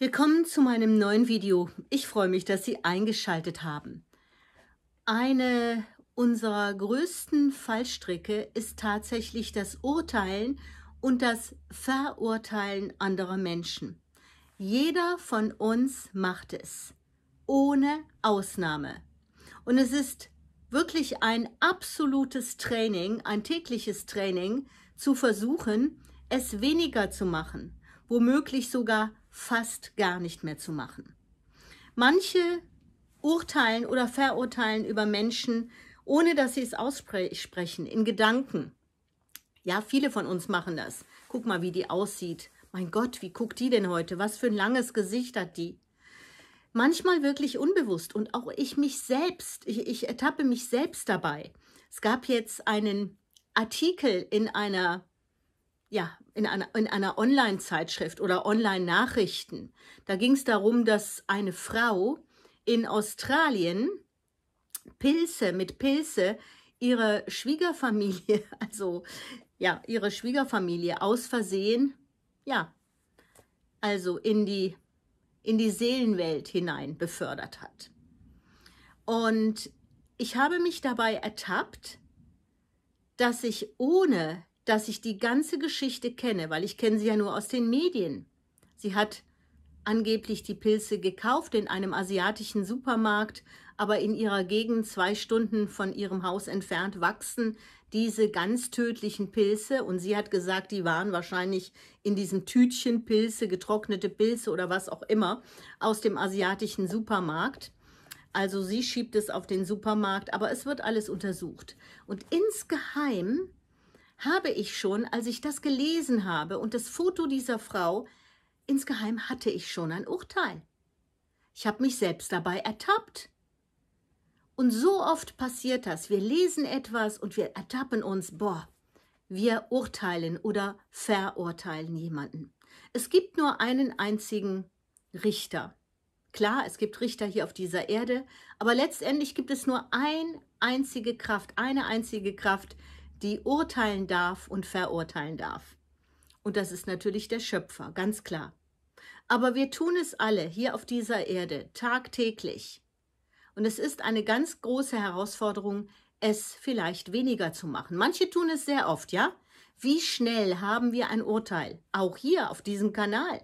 Willkommen zu meinem neuen Video. Ich freue mich, dass Sie eingeschaltet haben. Eine unserer größten Fallstricke ist tatsächlich das Urteilen und das Verurteilen anderer Menschen. Jeder von uns macht es, ohne Ausnahme. Und es ist wirklich ein absolutes Training, ein tägliches Training, zu versuchen, es weniger zu machen, womöglich sogar fast gar nicht mehr zu machen. Manche urteilen oder verurteilen über Menschen, ohne dass sie es aussprechen, in Gedanken. Ja, viele von uns machen das. Guck mal, wie die aussieht. Mein Gott, wie guckt die denn heute? Was für ein langes Gesicht hat die? Manchmal wirklich unbewusst und auch ich mich selbst, ich, ich ertappe mich selbst dabei. Es gab jetzt einen Artikel in einer ja, in einer, in einer Online-Zeitschrift oder Online-Nachrichten. Da ging es darum, dass eine Frau in Australien Pilze mit Pilze ihre Schwiegerfamilie, also ja, ihre Schwiegerfamilie aus Versehen, ja, also in die, in die Seelenwelt hinein befördert hat. Und ich habe mich dabei ertappt, dass ich ohne dass ich die ganze Geschichte kenne, weil ich kenne sie ja nur aus den Medien. Sie hat angeblich die Pilze gekauft in einem asiatischen Supermarkt, aber in ihrer Gegend zwei Stunden von ihrem Haus entfernt wachsen diese ganz tödlichen Pilze und sie hat gesagt, die waren wahrscheinlich in diesem Tütchen Pilze, getrocknete Pilze oder was auch immer aus dem asiatischen Supermarkt. Also sie schiebt es auf den Supermarkt, aber es wird alles untersucht. Und insgeheim habe ich schon, als ich das gelesen habe und das Foto dieser Frau, insgeheim hatte ich schon ein Urteil. Ich habe mich selbst dabei ertappt. Und so oft passiert das. Wir lesen etwas und wir ertappen uns, boah, wir urteilen oder verurteilen jemanden. Es gibt nur einen einzigen Richter. Klar, es gibt Richter hier auf dieser Erde, aber letztendlich gibt es nur eine einzige Kraft, eine einzige Kraft, die urteilen darf und verurteilen darf. Und das ist natürlich der Schöpfer, ganz klar. Aber wir tun es alle hier auf dieser Erde tagtäglich. Und es ist eine ganz große Herausforderung, es vielleicht weniger zu machen. Manche tun es sehr oft, ja? Wie schnell haben wir ein Urteil? Auch hier auf diesem Kanal.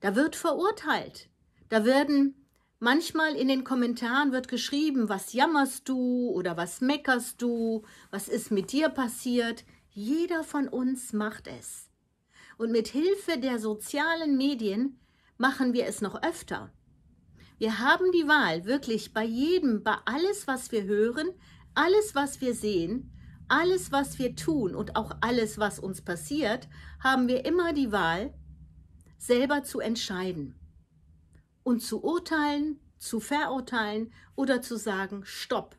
Da wird verurteilt. Da werden Manchmal in den Kommentaren wird geschrieben, was jammerst du oder was meckerst du, was ist mit dir passiert. Jeder von uns macht es. Und mit Hilfe der sozialen Medien machen wir es noch öfter. Wir haben die Wahl, wirklich bei jedem, bei alles, was wir hören, alles, was wir sehen, alles, was wir tun und auch alles, was uns passiert, haben wir immer die Wahl, selber zu entscheiden und zu urteilen, zu verurteilen oder zu sagen, stopp,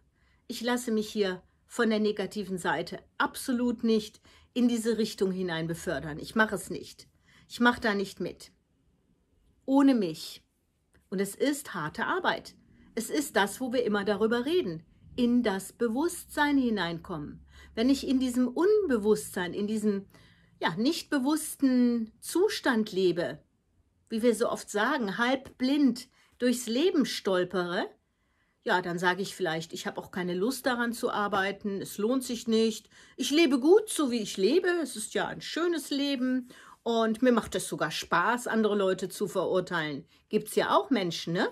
ich lasse mich hier von der negativen Seite absolut nicht in diese Richtung hinein befördern. Ich mache es nicht. Ich mache da nicht mit. Ohne mich. Und es ist harte Arbeit. Es ist das, wo wir immer darüber reden. In das Bewusstsein hineinkommen. Wenn ich in diesem Unbewusstsein, in diesem ja, nicht bewussten Zustand lebe, wie wir so oft sagen, halb blind durchs Leben stolpere, ja, dann sage ich vielleicht, ich habe auch keine Lust daran zu arbeiten, es lohnt sich nicht, ich lebe gut, so wie ich lebe, es ist ja ein schönes Leben und mir macht es sogar Spaß, andere Leute zu verurteilen. Gibt es ja auch Menschen, ne?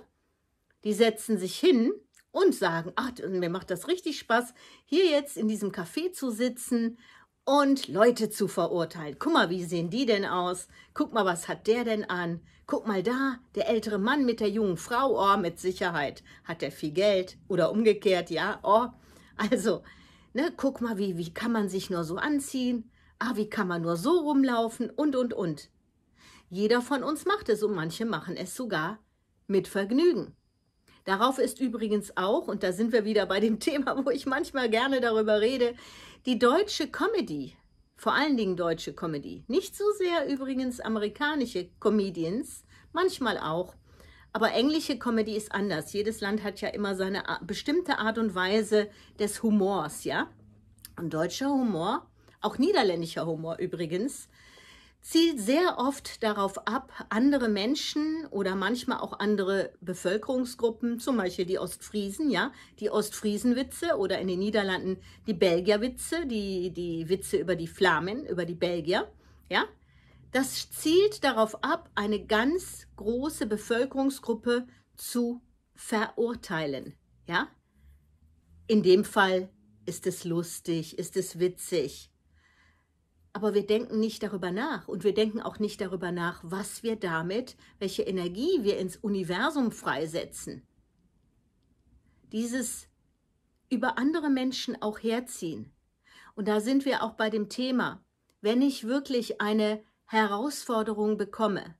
Die setzen sich hin und sagen, ach, mir macht das richtig Spaß, hier jetzt in diesem Café zu sitzen und Leute zu verurteilen. Guck mal, wie sehen die denn aus? Guck mal, was hat der denn an? Guck mal da, der ältere Mann mit der jungen Frau, oh, mit Sicherheit hat der viel Geld oder umgekehrt, ja, oh. Also, ne, guck mal, wie, wie kann man sich nur so anziehen? Ah, wie kann man nur so rumlaufen und, und, und. Jeder von uns macht es und manche machen es sogar mit Vergnügen. Darauf ist übrigens auch, und da sind wir wieder bei dem Thema, wo ich manchmal gerne darüber rede, die deutsche Comedy, vor allen Dingen deutsche Comedy. Nicht so sehr übrigens amerikanische Comedians, manchmal auch. Aber englische Comedy ist anders. Jedes Land hat ja immer seine bestimmte Art und Weise des Humors, ja? Und deutscher Humor, auch niederländischer Humor übrigens, zielt sehr oft darauf ab, andere Menschen oder manchmal auch andere Bevölkerungsgruppen, zum Beispiel die Ostfriesen, ja, die Ostfriesenwitze oder in den Niederlanden die Belgierwitze, die, die Witze über die Flamen, über die Belgier, ja, das zielt darauf ab, eine ganz große Bevölkerungsgruppe zu verurteilen, ja. In dem Fall ist es lustig, ist es witzig, aber wir denken nicht darüber nach und wir denken auch nicht darüber nach, was wir damit, welche Energie wir ins Universum freisetzen. Dieses über andere Menschen auch herziehen. Und da sind wir auch bei dem Thema, wenn ich wirklich eine Herausforderung bekomme,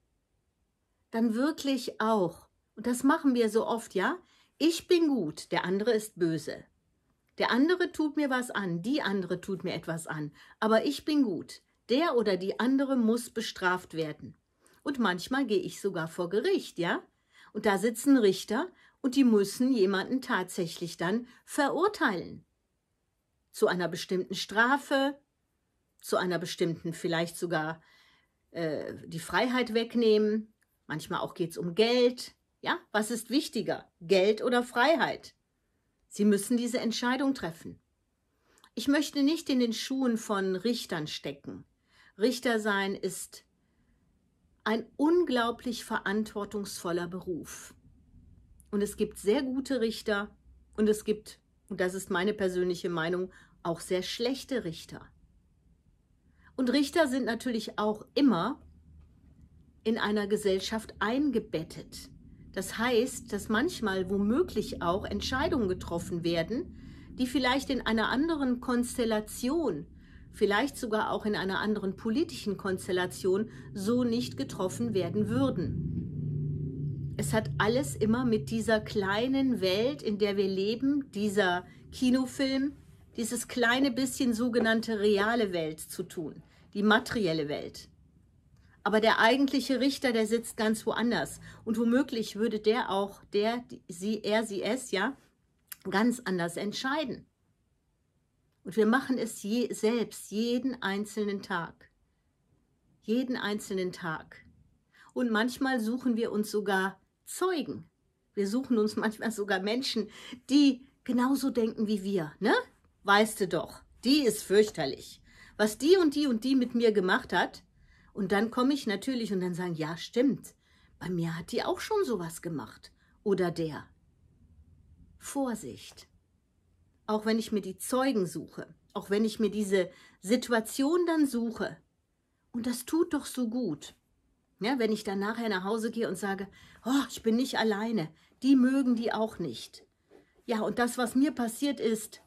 dann wirklich auch, und das machen wir so oft, ja, ich bin gut, der andere ist böse. Der andere tut mir was an, die andere tut mir etwas an, aber ich bin gut. Der oder die andere muss bestraft werden. Und manchmal gehe ich sogar vor Gericht, ja? Und da sitzen Richter und die müssen jemanden tatsächlich dann verurteilen. Zu einer bestimmten Strafe, zu einer bestimmten vielleicht sogar äh, die Freiheit wegnehmen. Manchmal auch geht es um Geld. Ja, was ist wichtiger? Geld oder Freiheit? Sie müssen diese Entscheidung treffen. Ich möchte nicht in den Schuhen von Richtern stecken. Richter sein ist ein unglaublich verantwortungsvoller Beruf. Und es gibt sehr gute Richter und es gibt, und das ist meine persönliche Meinung, auch sehr schlechte Richter. Und Richter sind natürlich auch immer in einer Gesellschaft eingebettet. Das heißt, dass manchmal womöglich auch Entscheidungen getroffen werden, die vielleicht in einer anderen Konstellation, vielleicht sogar auch in einer anderen politischen Konstellation so nicht getroffen werden würden. Es hat alles immer mit dieser kleinen Welt, in der wir leben, dieser Kinofilm, dieses kleine bisschen sogenannte reale Welt zu tun, die materielle Welt. Aber der eigentliche Richter, der sitzt ganz woanders. Und womöglich würde der auch, der, sie, er, sie, es, ja, ganz anders entscheiden. Und wir machen es je, selbst, jeden einzelnen Tag. Jeden einzelnen Tag. Und manchmal suchen wir uns sogar Zeugen. Wir suchen uns manchmal sogar Menschen, die genauso denken wie wir. Ne? Weißt du doch, die ist fürchterlich. Was die und die und die mit mir gemacht hat, und dann komme ich natürlich und dann sagen, ja, stimmt, bei mir hat die auch schon sowas gemacht. Oder der. Vorsicht. Auch wenn ich mir die Zeugen suche, auch wenn ich mir diese Situation dann suche. Und das tut doch so gut. Ja, wenn ich dann nachher nach Hause gehe und sage, oh, ich bin nicht alleine, die mögen die auch nicht. Ja, und das, was mir passiert ist,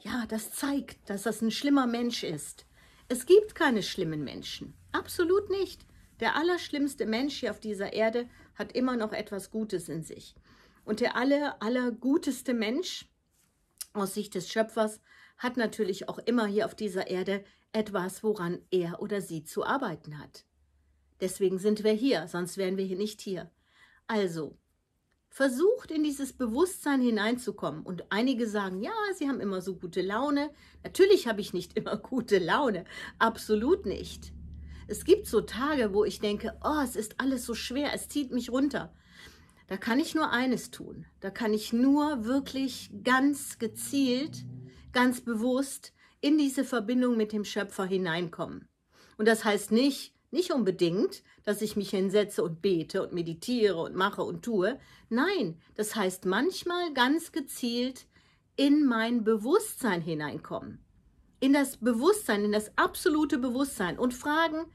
ja, das zeigt, dass das ein schlimmer Mensch ist. Es gibt keine schlimmen Menschen. Absolut nicht. Der allerschlimmste Mensch hier auf dieser Erde hat immer noch etwas Gutes in sich. Und der aller, allerguteste Mensch aus Sicht des Schöpfers hat natürlich auch immer hier auf dieser Erde etwas, woran er oder sie zu arbeiten hat. Deswegen sind wir hier, sonst wären wir hier nicht hier. Also, versucht in dieses Bewusstsein hineinzukommen. Und einige sagen, ja, sie haben immer so gute Laune. Natürlich habe ich nicht immer gute Laune, absolut nicht. Es gibt so Tage, wo ich denke, oh, es ist alles so schwer, es zieht mich runter. Da kann ich nur eines tun. Da kann ich nur wirklich ganz gezielt, ganz bewusst in diese Verbindung mit dem Schöpfer hineinkommen. Und das heißt nicht, nicht unbedingt, dass ich mich hinsetze und bete und meditiere und mache und tue. Nein, das heißt manchmal ganz gezielt in mein Bewusstsein hineinkommen in das Bewusstsein, in das absolute Bewusstsein und fragen,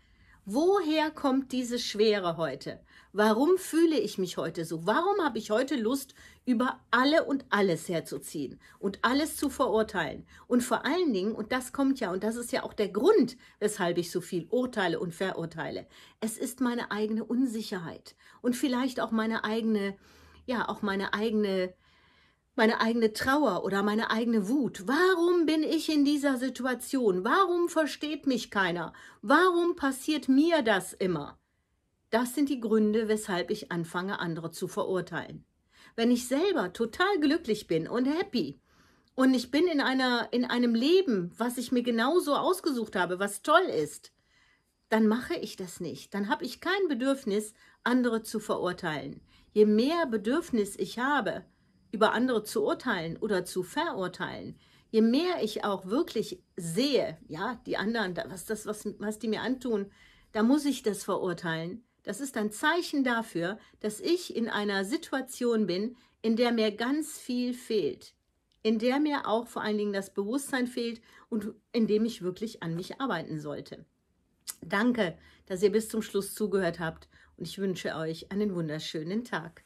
woher kommt diese Schwere heute? Warum fühle ich mich heute so? Warum habe ich heute Lust, über alle und alles herzuziehen und alles zu verurteilen? Und vor allen Dingen, und das kommt ja, und das ist ja auch der Grund, weshalb ich so viel urteile und verurteile, es ist meine eigene Unsicherheit und vielleicht auch meine eigene, ja, auch meine eigene meine eigene Trauer oder meine eigene Wut. Warum bin ich in dieser Situation? Warum versteht mich keiner? Warum passiert mir das immer? Das sind die Gründe, weshalb ich anfange, andere zu verurteilen. Wenn ich selber total glücklich bin und happy und ich bin in, einer, in einem Leben, was ich mir genauso ausgesucht habe, was toll ist, dann mache ich das nicht. Dann habe ich kein Bedürfnis, andere zu verurteilen. Je mehr Bedürfnis ich habe, über andere zu urteilen oder zu verurteilen, je mehr ich auch wirklich sehe, ja, die anderen, was das, was, was die mir antun, da muss ich das verurteilen. Das ist ein Zeichen dafür, dass ich in einer Situation bin, in der mir ganz viel fehlt, in der mir auch vor allen Dingen das Bewusstsein fehlt und in dem ich wirklich an mich arbeiten sollte. Danke, dass ihr bis zum Schluss zugehört habt und ich wünsche euch einen wunderschönen Tag.